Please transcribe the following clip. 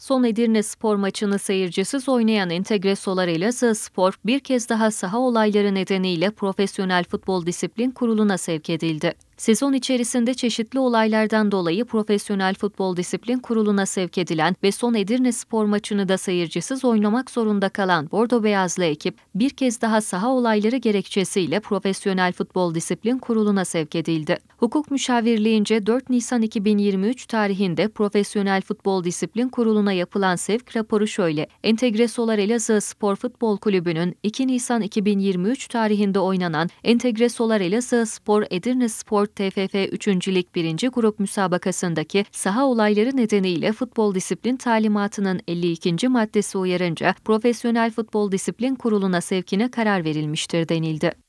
Son Edirne spor maçını seyircisiz oynayan Entegre Solar Elazığ Spor bir kez daha saha olayları nedeniyle Profesyonel Futbol Disiplin Kurulu'na sevk edildi. Sezon içerisinde çeşitli olaylardan dolayı Profesyonel Futbol Disiplin Kurulu'na sevk edilen ve son Edirne spor maçını da seyircisiz oynamak zorunda kalan Bordo Beyazlı ekip bir kez daha saha olayları gerekçesiyle Profesyonel Futbol Disiplin Kurulu'na sevk edildi. Hukuk müşavirliğince 4 Nisan 2023 tarihinde Profesyonel Futbol Disiplin Kurulu'na yapılan sevk raporu şöyle. Entegre Solar Elazığ Spor Futbol Kulübü'nün 2 Nisan 2023 tarihinde oynanan Entegre Solar Elazığ Spor Edirne Spor TFF 3. Lig 1. Grup müsabakasındaki saha olayları nedeniyle futbol disiplin talimatının 52. maddesi uyarınca Profesyonel Futbol Disiplin Kurulu'na sevkine karar verilmiştir denildi.